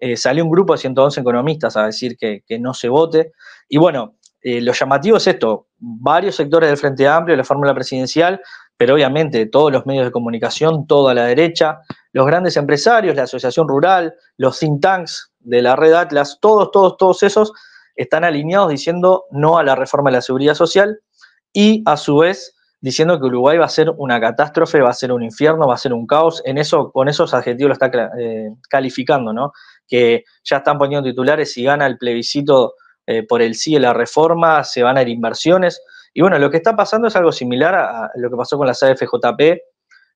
Eh, salió un grupo de 111 economistas a decir que, no se vote. Y bueno, eh, lo llamativo es esto, varios sectores del Frente Amplio, la fórmula presidencial, pero obviamente todos los medios de comunicación, toda la derecha, los grandes empresarios, la asociación rural, los think tanks de la red Atlas, todos, todos, todos esos están alineados diciendo no a la reforma de la seguridad social y a su vez diciendo que Uruguay va a ser una catástrofe, va a ser un infierno, va a ser un caos. En eso, con esos adjetivos lo está eh, calificando, ¿no? que ya están poniendo titulares, y gana el plebiscito eh, por el sí de la reforma, se van a ir inversiones. Y bueno, lo que está pasando es algo similar a lo que pasó con la AFJP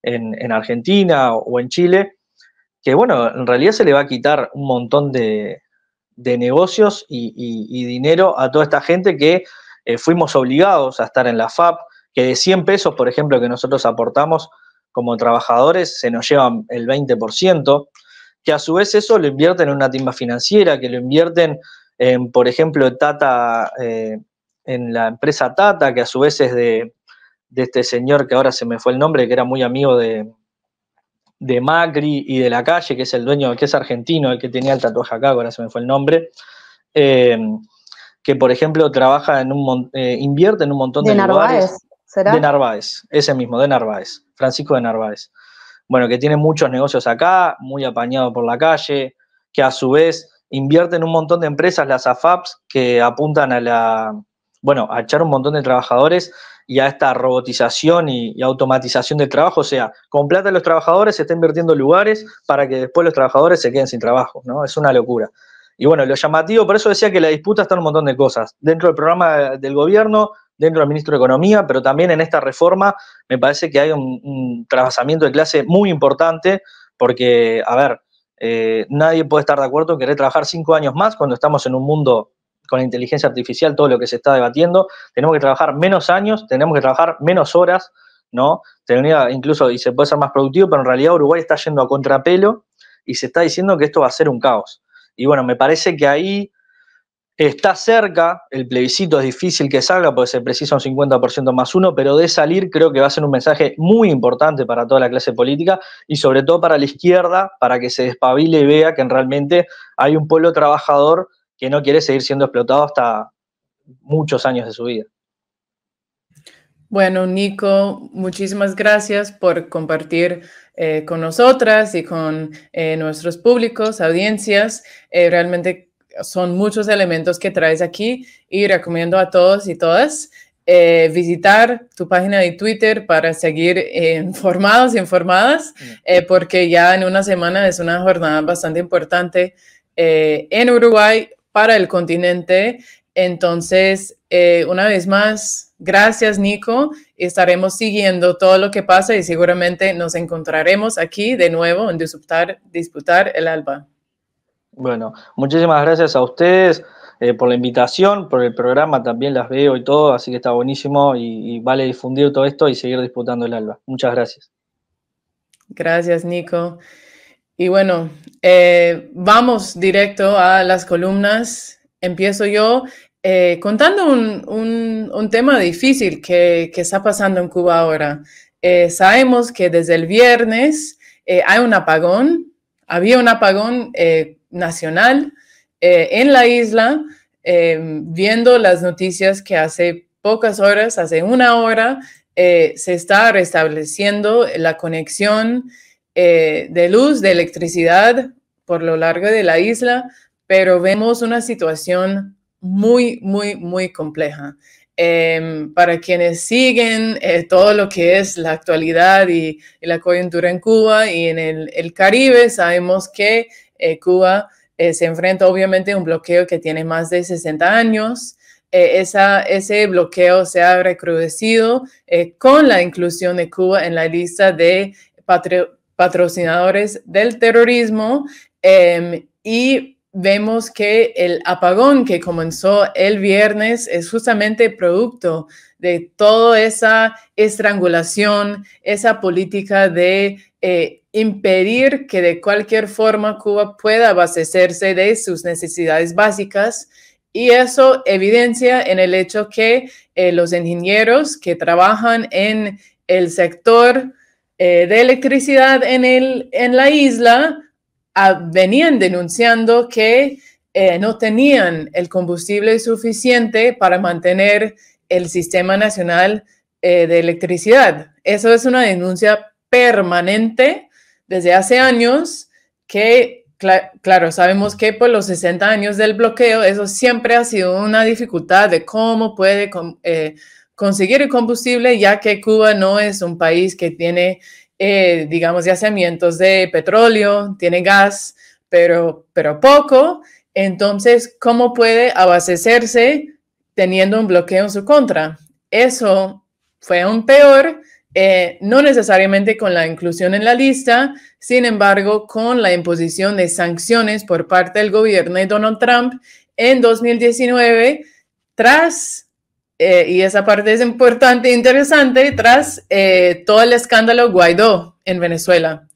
en, Argentina o en Chile, que bueno, en realidad se le va a quitar un montón de, negocios y, dinero a toda esta gente que eh, fuimos obligados a estar en la FAP, que de 100 pesos, por ejemplo, que nosotros aportamos como trabajadores, se nos llevan el 20% que a su vez eso lo invierten en una timba financiera, que lo invierten en, por ejemplo, Tata, eh, en la empresa Tata, que a su vez es de, este señor que ahora se me fue el nombre, que era muy amigo de, de Macri y de la calle, que es el dueño, que es argentino, el que tenía el tatuaje acá, ahora se me fue el nombre. Eh, que por ejemplo trabaja en un eh, invierte en un montón de, de Narváez, ¿será? De Narváez, ese mismo, de Narváez, Francisco de Narváez bueno, que tiene muchos negocios acá, muy apañado por la calle, que a su vez invierten en un montón de empresas, las AFAPs, que apuntan a la, bueno, a echar un montón de trabajadores y a esta robotización y, automatización del trabajo, o sea, con plata de los trabajadores se está invirtiendo lugares para que después los trabajadores se queden sin trabajo, ¿no? Es una locura. Y bueno, lo llamativo, por eso decía que la disputa está en un montón de cosas. Dentro del programa del gobierno, dentro del ministro de Economía, pero también en esta reforma me parece que hay un, un de clase muy importante, porque, a ver, eh, nadie puede estar de acuerdo en querer trabajar cinco años más cuando estamos en un mundo con la inteligencia artificial, todo lo que se está debatiendo. Tenemos que trabajar menos años, tenemos que trabajar menos horas, ¿no? Tenía incluso, y se puede ser más productivo, pero en realidad Uruguay está yendo a contrapelo y se está diciendo que esto va a ser un caos. Y bueno, me parece que ahí Está cerca, el plebiscito es difícil que salga porque se precisa un 50% más uno, pero de salir creo que va a ser un mensaje muy importante para toda la clase política y sobre todo para la izquierda, para que se despabile y vea que realmente hay un pueblo trabajador que no quiere seguir siendo explotado hasta muchos años de su vida. Bueno, Nico, muchísimas gracias por compartir eh, con nosotras y con eh, nuestros públicos, audiencias. Eh, realmente son muchos elementos que traes aquí y recomiendo a todos y todas eh, visitar tu página de Twitter para seguir eh, informados informados, informadas, mm. eh, porque ya en una semana es una jornada bastante importante en Uruguay para el continente. Entonces, una vez más, gracias Nico, estaremos siguiendo todo lo que pasa y seguramente nos encontraremos aquí de nuevo en disputar el alba. Bueno, muchísimas gracias a ustedes eh, por la invitación, por el programa, también las veo y todo, así que está buenísimo y, vale difundir todo esto y seguir disputando el alba. Muchas gracias. Gracias, Nico. Y bueno, eh, vamos directo a las columnas. Empiezo yo eh, contando un, tema difícil que, está pasando en Cuba ahora. sabemos que desde el viernes hay un apagón, había un apagón nacional eh, en la isla, eh, viendo las noticias que hace pocas horas, hace una hora, eh, se está restableciendo la conexión de luz, de electricidad por lo largo de la isla, pero vemos una situación muy, muy, muy compleja. Em, para quienes siguen todo lo que es la actualidad y, la coyuntura en Cuba y en el, el Caribe, sabemos que eh, Cuba eh, se enfrenta obviamente a un bloqueo que tiene más de 60 años. Eh, esa, ese bloqueo se ha recrudecido con la inclusión de Cuba en la lista de patrocinadores del terrorismo em, y vemos que el apagón que comenzó el viernes es justamente producto de toda esa estrangulación, esa política de eh, impedir que de cualquier forma Cuba pueda abastecerse de sus necesidades básicas. Y eso evidencia en el hecho que eh, los ingenieros que trabajan en el sector eh, de electricidad en, el, en la isla ah, venían denunciando que no tenían el combustible suficiente para mantener el Sistema Nacional eh, de Electricidad. Eso es una denuncia permanente desde hace años que, claro, sabemos que por los 60 años del bloqueo, eso siempre ha sido una dificultad de cómo puede eh, conseguir el combustible, ya que Cuba no es un país que tiene, eh, digamos, yacimientos de petróleo, tiene gas, pero, pero poco. Entonces, ¿cómo puede abastecerse teniendo un bloqueo en su contra. Eso fue aún peor, eh, no necesariamente con la inclusión en la lista, sin embargo, con la imposición de sanciones por parte del gobierno de Donald Trump en 2019, tras, eh, y esa parte es importante e interesante, tras eh, todo el escándalo Guaidó en Venezuela.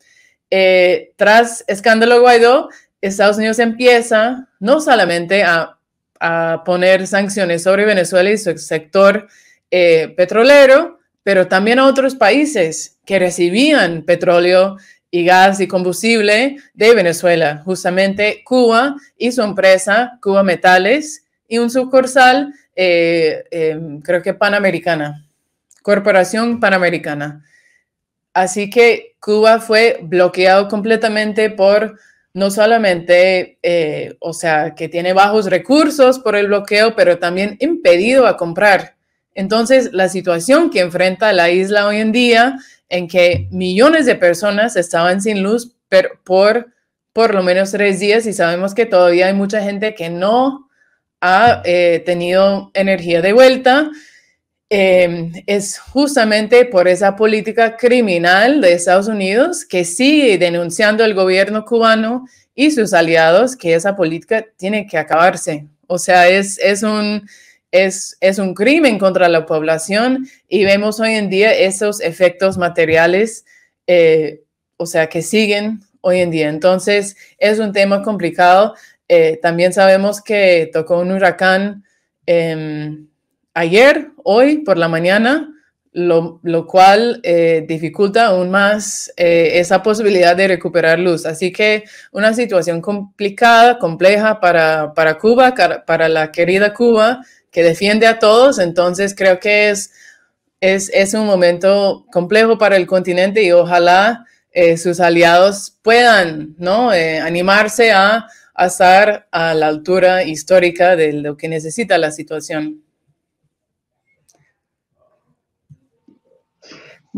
tras escándalo Guaidó, Estados Unidos empieza no solamente a a poner sanciones sobre Venezuela y su sector eh, petrolero, pero también a otros países que recibían petróleo y gas y combustible de Venezuela, justamente Cuba y su empresa Cuba Metales y un sucursal, eh, em, creo que Panamericana, Corporación Panamericana. Así que Cuba fue bloqueado completamente por no solamente, eh, o sea, que tiene bajos recursos por el bloqueo, pero también impedido a comprar. Entonces, la situación que enfrenta la isla hoy en día, en que millones de personas estaban sin luz por por lo menos tres días y sabemos que todavía hay mucha gente que no ha eh, tenido energía de vuelta, Em, es justamente por esa política criminal de Estados Unidos que sigue denunciando el gobierno cubano y sus aliados que esa política tiene que acabarse. O sea, es, es un, es, un crimen contra la población y vemos hoy en día esos efectos materiales, eh, o sea, que siguen hoy en día. Entonces, es un tema complicado. Eh, también sabemos que tocó un huracán em, ayer, hoy, por la mañana, lo, cual eh, dificulta aún más eh, esa posibilidad de recuperar luz. Así que una situación complicada, compleja para, Cuba, para la querida Cuba, que defiende a todos. Entonces creo que es, es, un momento complejo para el continente y ojalá eh, sus aliados puedan ¿no? animarse a, a estar a la altura histórica de lo que necesita la situación.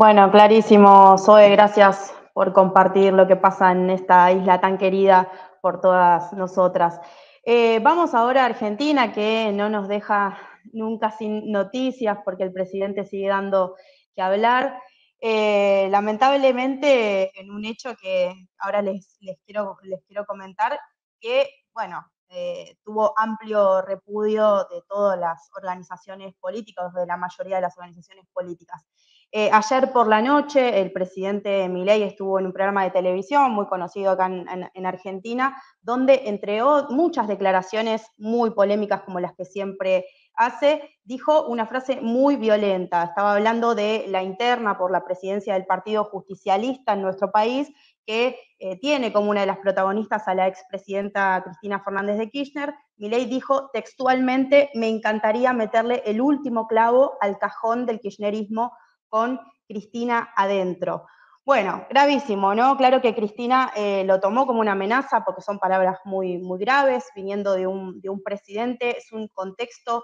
Bueno, clarísimo, Zoe, gracias por compartir lo que pasa en esta isla tan querida por todas nosotras. Eh, vamos ahora a Argentina, que no nos deja nunca sin noticias porque el presidente sigue dando que hablar. Eh, lamentablemente, en un hecho que ahora les, quiero, les quiero comentar, que, bueno, eh, tuvo amplio repudio de todas las organizaciones políticas, de la mayoría de las organizaciones políticas. Eh, ayer por la noche el presidente Milei estuvo en un programa de televisión muy conocido acá en, Argentina, donde entre muchas declaraciones muy polémicas como las que siempre hace, dijo una frase muy violenta. Estaba hablando de la interna por la presidencia del Partido Justicialista en nuestro país, que eh, tiene como una de las protagonistas a la expresidenta Cristina Fernández de Kirchner. Milei dijo textualmente, me encantaría meterle el último clavo al cajón del kirchnerismo con Cristina adentro. Bueno, gravísimo, ¿no? Claro que Cristina eh, lo tomó como una amenaza porque son palabras muy, muy graves, viniendo de un, presidente, es un contexto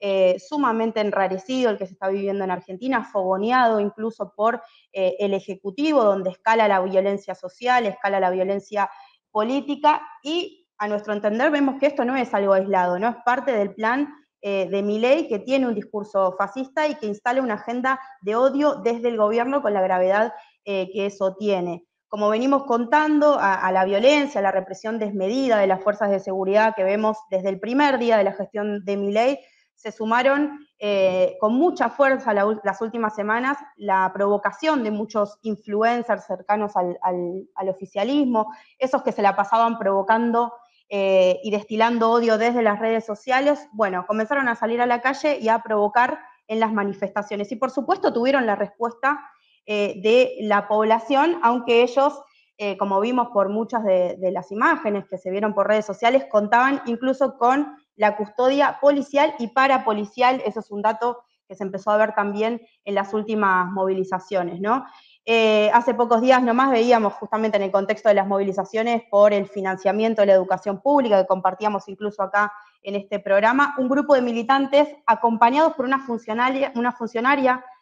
eh, sumamente enrarecido el que se está viviendo en Argentina, fogoneado incluso por eh, el Ejecutivo, donde escala la violencia social, escala la violencia política y a nuestro entender vemos que esto no es algo aislado, no es parte del plan eh, de Milei, que tiene un discurso fascista y que instala una agenda de odio desde el gobierno con la gravedad eh, que eso tiene. Como venimos contando, a, la violencia, a la represión desmedida de las fuerzas de seguridad que vemos desde el primer día de la gestión de Milei, se sumaron eh, con mucha fuerza las últimas semanas la provocación de muchos influencers cercanos al oficialismo, esos que se la pasaban provocando eh, y destilando odio desde las redes sociales, bueno, comenzaron a salir a la calle y a provocar en las manifestaciones. Y por supuesto tuvieron la respuesta eh, de la población, aunque ellos, eh, como vimos por muchas de, de, las imágenes que se vieron por redes sociales, contaban incluso con la custodia policial y parapolicial, eso es un dato que se empezó a ver también en las últimas movilizaciones, ¿no? Eh, hace pocos días nomás veíamos justamente en el contexto de las movilizaciones por el financiamiento de la educación pública que compartíamos incluso acá en este programa, un grupo de militantes acompañados por una funcionaria,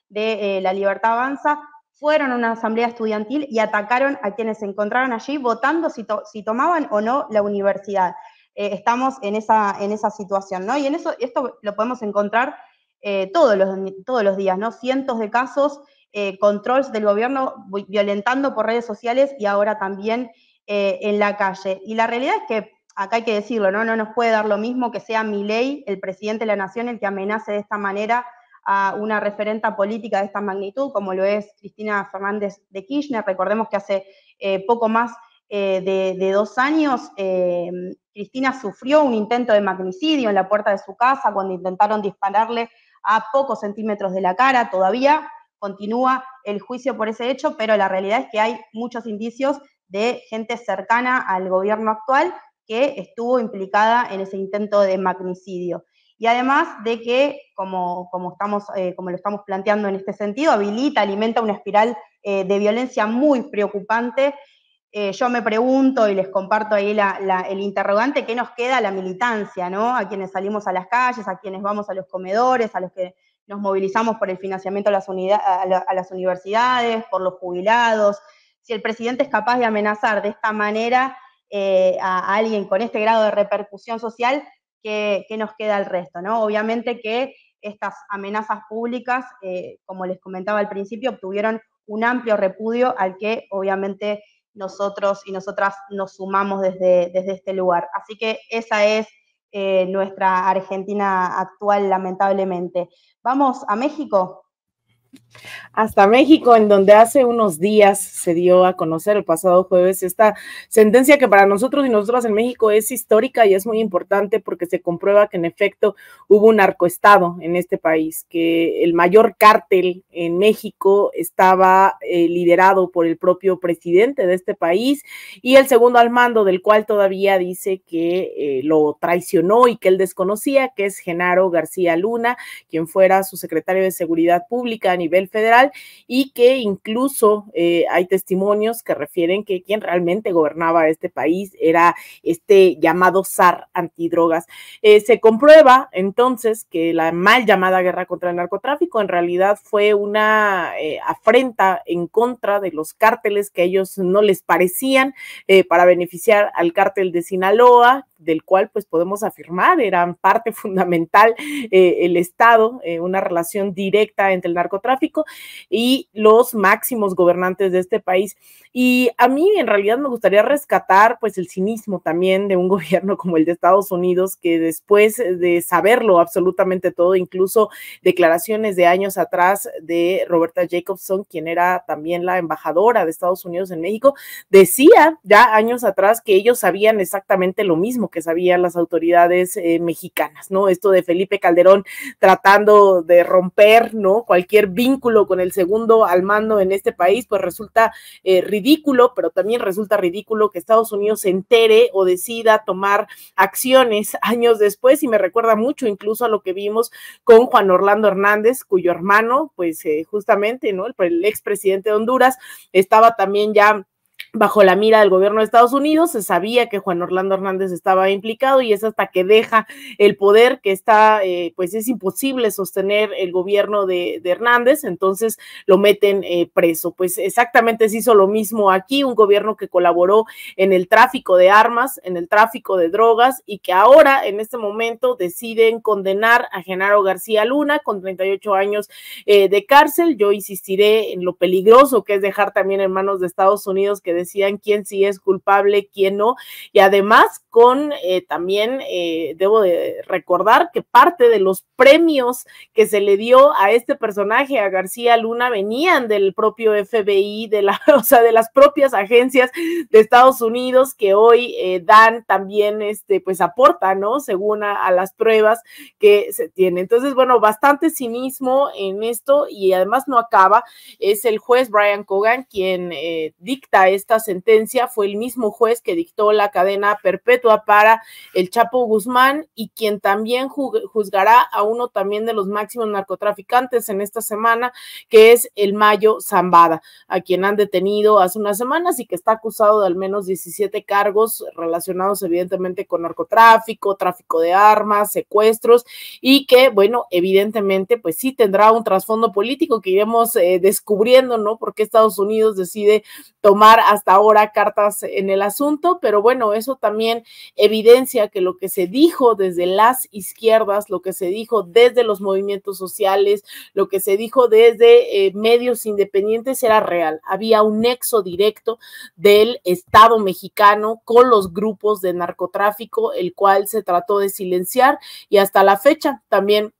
de eh, La Libertad Avanza, fueron a una asamblea estudiantil y atacaron a quienes se encontraron allí votando si, tomaban o no la universidad. Eh, estamos en esa, en esa situación, ¿no? Y en eso, esto lo podemos encontrar todos, los, todos los días, ¿no? Cientos de casos eh, controls del gobierno violentando por redes sociales y ahora también eh, en la calle. Y la realidad es que, acá hay que decirlo, ¿no? no nos puede dar lo mismo que sea Milei, el presidente de la Nación, el que amenace de esta manera a una referente política de esta magnitud, como lo es Cristina Fernández de Kirchner. Recordemos que hace eh, poco más eh, de, de, dos años, em, Cristina sufrió un intento de magnicidio en la puerta de su casa cuando intentaron dispararle a pocos centímetros de la cara, todavía continúa el juicio por ese hecho, pero la realidad es que hay muchos indicios de gente cercana al gobierno actual que estuvo implicada en ese intento de magnicidio. Y además de que, como, como, estamos, eh, como lo estamos planteando en este sentido, habilita, alimenta una espiral eh, de violencia muy preocupante. Eh, yo me pregunto y les comparto ahí el interrogante, ¿qué nos queda a la militancia, ¿no? A quienes salimos a las calles, a quienes vamos a los comedores, a los que nos movilizamos por el financiamiento a las, universidades, por los jubilados. Si el presidente es capaz de amenazar de esta manera eh, a, alguien con este grado de repercusión social, ¿qué, nos queda el resto? ¿no? Obviamente que estas amenazas públicas, eh, como les comentaba al principio, obtuvieron un amplio repudio al que obviamente nosotros y nosotras nos sumamos desde, desde este lugar. Así que esa es eh, nuestra Argentina actual, lamentablemente. Vamos a México. Hasta México, en donde hace unos días se dio a conocer el pasado jueves esta sentencia que para nosotros y nosotras en México es histórica y es muy importante porque se comprueba que en efecto hubo un narcoestado en este país, que el mayor cártel en México estaba eh, liderado por el propio presidente de este país y el segundo al mando del cual todavía dice que eh, lo traicionó y que él desconocía, que es Genaro García Luna, quien fuera su secretario de Seguridad Pública nivel federal y que incluso eh, hay testimonios que refieren que quien realmente gobernaba este país era este llamado SAR antidrogas. Eh, se comprueba entonces que la mal llamada guerra contra el narcotráfico en realidad fue una eh, afrenta en contra de los cárteles que ellos no les parecían para beneficiar al cártel de Sinaloa, del cual pues podemos afirmar eran parte fundamental eh, el Estado, eh, una relación directa entre el narcotráfico y los máximos gobernantes de este país. Y a mí en realidad me gustaría rescatar pues el cinismo también de un gobierno como el de Estados Unidos que después de saberlo absolutamente todo, incluso declaraciones de años atrás de Roberta Jacobson, quien era también la embajadora de Estados Unidos en México, decía ya años atrás que ellos sabían exactamente lo mismo que sabían las autoridades eh, mexicanas, ¿no? Esto de Felipe Calderón tratando de romper, ¿no? Cualquier vínculo con el segundo al mando en este país, pues resulta eh, ridículo, pero también resulta ridículo que Estados Unidos se entere o decida tomar acciones años después y me recuerda mucho incluso a lo que vimos con Juan Orlando Hernández, cuyo hermano, pues eh, justamente, ¿no? El, el expresidente de Honduras estaba también ya bajo la mira del gobierno de Estados Unidos. Se sabía que Juan Orlando Hernández estaba implicado y es hasta que deja el poder que está, eh, pues es imposible sostener el gobierno de, Hernández, entonces lo meten eh, preso. Pues exactamente se hizo lo mismo aquí, un gobierno que colaboró en el tráfico de armas, en el tráfico de drogas y que ahora en este momento deciden condenar a Genaro García Luna con 38 años eh, de cárcel. Yo insistiré en lo peligroso que es dejar también en manos de Estados Unidos que decían quién sí es culpable, quién no. Y además con eh, también, eh, debo de recordar que parte de los premios que se le dio a este personaje, a García Luna, venían del propio FBI, de la, o sea, de las propias agencias de Estados Unidos que hoy eh, dan también, este, pues aporta, ¿no? Según a, las pruebas que se tiene Entonces, bueno, bastante cinismo en esto y además no acaba. Es el juez Brian Cogan quien dicta esta sentencia fue el mismo juez que dictó la cadena perpetua para el Chapo Guzmán y quien también juzgará a uno también de los máximos narcotraficantes en esta semana, que es el Mayo Zambada, a quien han detenido hace unas semanas y que está acusado de al menos 17 cargos relacionados evidentemente con narcotráfico, tráfico de armas, secuestros y que, bueno, evidentemente pues sí tendrá un trasfondo político que iremos eh, descubriendo, ¿no? Porque Estados Unidos decide tomar hasta hasta ahora cartas en el asunto, pero bueno, eso también evidencia que lo que se dijo desde las izquierdas, lo que se dijo desde los movimientos sociales, lo que se dijo desde eh, medios independientes era real. Había un nexo directo del Estado mexicano con los grupos de narcotráfico, el cual se trató de silenciar y hasta la fecha también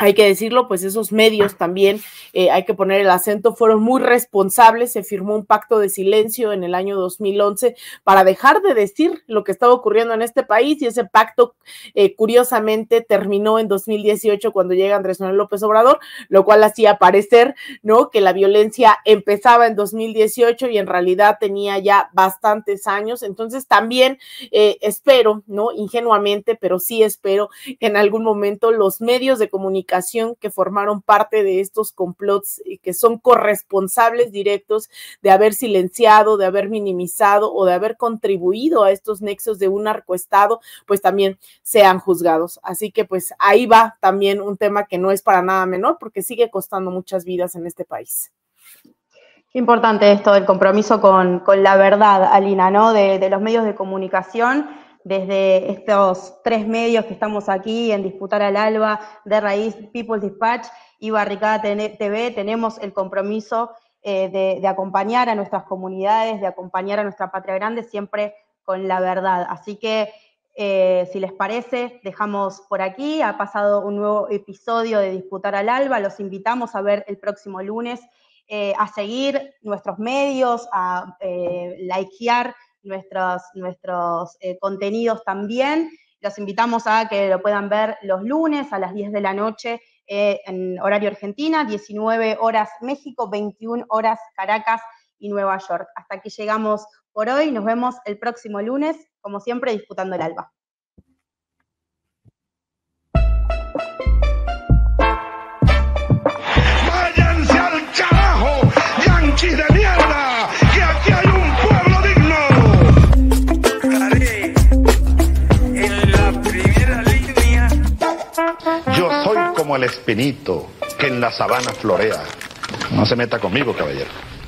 hay que decirlo, pues esos medios también, eh, hay que poner el acento, fueron muy responsables, se firmó un pacto de silencio en el año 2011 para dejar de decir lo que estaba ocurriendo en este país y ese pacto eh, curiosamente terminó en 2018 cuando llega Andrés Manuel López Obrador, lo cual hacía parecer, ¿no? Que la violencia empezaba en 2018 y en realidad tenía ya bastantes años, entonces también eh, espero, ¿no? Ingenuamente, pero sí espero que en algún momento los medios de comunicación que formaron parte de estos complots y que son corresponsables directos de haber silenciado, de haber minimizado o de haber contribuido a estos nexos de un narcoestado, pues también sean juzgados. Así que pues ahí va también un tema que no es para nada menor porque sigue costando muchas vidas en este país. Qué importante esto del compromiso con, la verdad, Alina, ¿no? de los medios de comunicación desde estos tres medios que estamos aquí en Disputar al Alba, de Raíz, People's Dispatch y Barricada TV, tenemos el compromiso eh, de, acompañar a nuestras comunidades, de acompañar a nuestra patria grande, siempre con la verdad. Así que, eh, si les parece, dejamos por aquí. Ha pasado un nuevo episodio de Disputar al Alba. Los invitamos a ver el próximo lunes, eh, a seguir nuestros medios, a likear nuestros, nuestros eh, contenidos también. Los invitamos a que lo puedan ver los lunes a las 10 de la noche eh, en horario Argentina, 19 horas México, 21 horas Caracas y Nueva York. Hasta aquí llegamos por hoy. Nos vemos el próximo lunes, como siempre, disputando el alba. el espinito que en la sabana florea. No se meta conmigo, caballero.